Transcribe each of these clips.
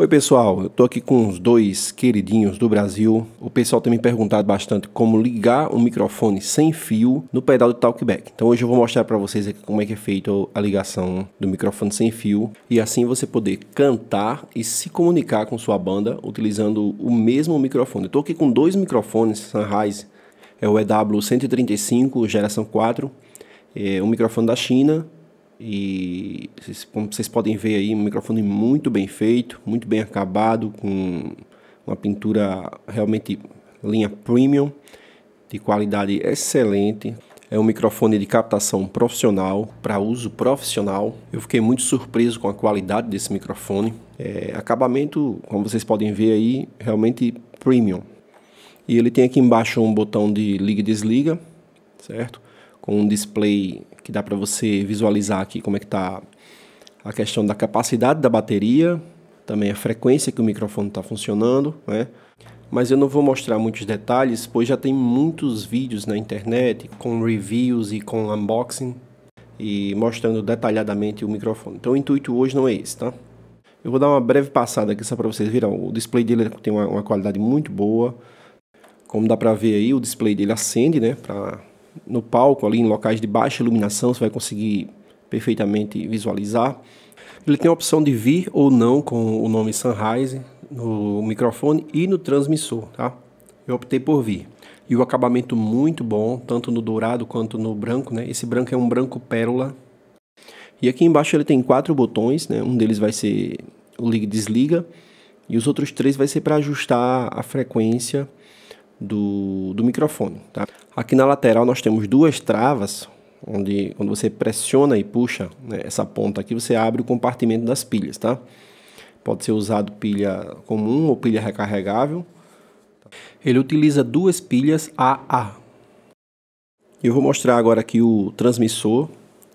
Oi, pessoal. Eu tô aqui com os dois queridinhos do Brasil. O pessoal tem me perguntado bastante como ligar um microfone sem fio no pedal do Talkback. Então hoje eu vou mostrar para vocês como é que é feito a ligação do microfone sem fio e assim você poder cantar e se comunicar com sua banda utilizando o mesmo microfone. Eu tô aqui com dois microfones Sunrise. É o EW135 geração 4, é um microfone da China e como vocês podem ver aí, um microfone muito bem feito, muito bem acabado, com uma pintura realmente linha premium, de qualidade excelente. É um microfone de captação profissional, para uso profissional. Eu fiquei muito surpreso com a qualidade desse microfone. É, acabamento, como vocês podem ver aí, realmente premium. E ele tem aqui embaixo um botão de liga e desliga, certo? Com um display que dá para você visualizar aqui como é que está a questão da capacidade da bateria, também a frequência que o microfone está funcionando, né? Mas eu não vou mostrar muitos detalhes, pois já tem muitos vídeos na internet com reviews e com unboxing e mostrando detalhadamente o microfone. Então o intuito hoje não é esse, tá? Eu vou dar uma breve passada aqui só para vocês viram. O display dele tem uma, uma qualidade muito boa. Como dá para ver aí, o display dele acende, né? Para no palco, ali em locais de baixa iluminação, você vai conseguir perfeitamente visualizar. Ele tem a opção de vir ou não com o nome Sunrise no microfone e no transmissor, tá? Eu optei por vir. E o acabamento muito bom, tanto no dourado quanto no branco, né? Esse branco é um branco pérola. E aqui embaixo ele tem quatro botões, né? Um deles vai ser o liga e desliga e os outros três vai ser para ajustar a frequência do, do microfone. Tá? Aqui na lateral nós temos duas travas, onde quando você pressiona e puxa né, essa ponta aqui, você abre o compartimento das pilhas. Tá? Pode ser usado pilha comum ou pilha recarregável. Ele utiliza duas pilhas AA. Eu vou mostrar agora aqui o transmissor,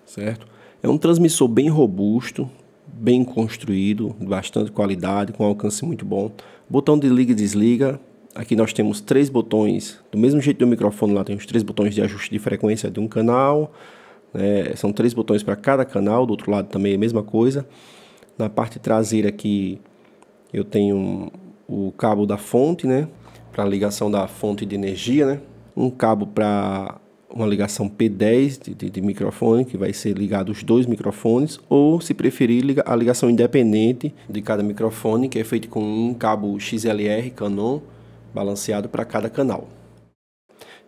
certo? É um transmissor bem robusto, bem construído, de bastante qualidade, com alcance muito bom. Botão de liga e desliga, Aqui nós temos três botões, do mesmo jeito do microfone lá, tem os três botões de ajuste de frequência de um canal. Né? São três botões para cada canal, do outro lado também é a mesma coisa. Na parte traseira aqui eu tenho o cabo da fonte, né? Para ligação da fonte de energia, né? Um cabo para uma ligação P10 de, de, de, microfone, que vai ser ligado os dois microfones, ou se preferir liga, a ligação independente de cada microfone, que é feito com um cabo XLR Canon balanceado para cada canal.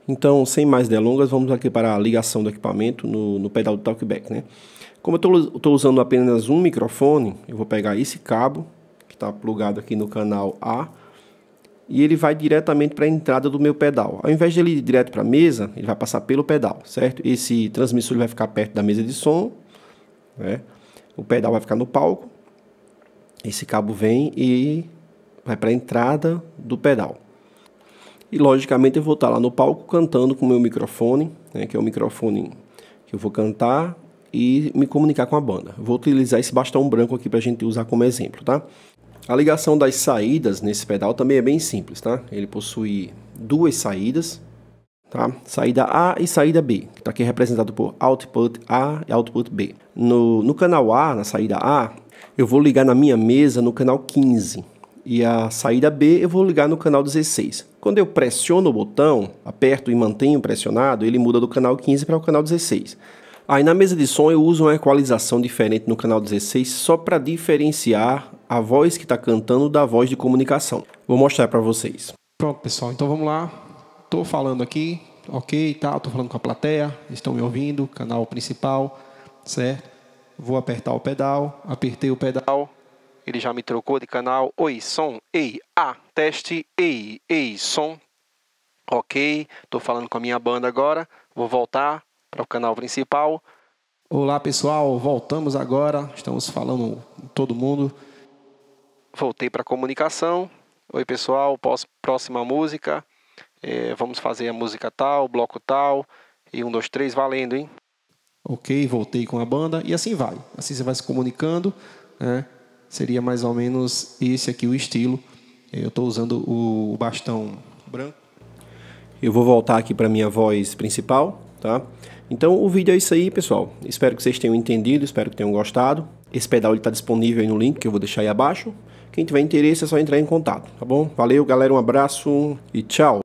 Então, sem mais delongas, vamos aqui para a ligação do equipamento no, no pedal do TalkBack. Né? Como eu estou usando apenas um microfone, eu vou pegar esse cabo, que está plugado aqui no canal A, e ele vai diretamente para a entrada do meu pedal. Ao invés de ele ir direto para a mesa, ele vai passar pelo pedal, certo? Esse transmissor vai ficar perto da mesa de som, né? o pedal vai ficar no palco, esse cabo vem e vai para a entrada do pedal. E logicamente eu vou estar lá no palco cantando com o meu microfone, né, que é o microfone que eu vou cantar e me comunicar com a banda. Vou utilizar esse bastão branco aqui para a gente usar como exemplo, tá? A ligação das saídas nesse pedal também é bem simples, tá? Ele possui duas saídas, tá? Saída A e saída B, que está aqui representado por output A e output B. No, no canal A, na saída A, eu vou ligar na minha mesa no canal 15 e a saída B eu vou ligar no canal 16. Quando eu pressiono o botão, aperto e mantenho pressionado, ele muda do canal 15 para o canal 16. Aí na mesa de som eu uso uma equalização diferente no canal 16 só para diferenciar a voz que está cantando da voz de comunicação. Vou mostrar para vocês. Pronto, pessoal. Então vamos lá. Estou falando aqui, ok, tá? Estou falando com a plateia, estão me ouvindo, canal principal, certo? Vou apertar o pedal, apertei o pedal, ele já me trocou de canal. Oi, som. Ei, a. Ah, teste. Ei, ei, som. Ok, estou falando com a minha banda agora. Vou voltar para o canal principal. Olá, pessoal. Voltamos agora. Estamos falando todo mundo. Voltei para a comunicação. Oi, pessoal. próxima música. É, vamos fazer a música tal, bloco tal. E um, dois, três, valendo, hein? Ok, voltei com a banda. E assim vai. Assim você vai se comunicando. Né? seria mais ou menos esse aqui o estilo. É, eu estou usando o bastão branco. Eu vou voltar aqui para minha voz principal, tá? Então o vídeo é isso aí, pessoal. Espero que vocês tenham entendido, espero que tenham gostado. Esse pedal está disponível aí no link que eu vou deixar aí abaixo. Quem tiver interesse é só entrar em contato, tá bom? Valeu, galera, um abraço e tchau!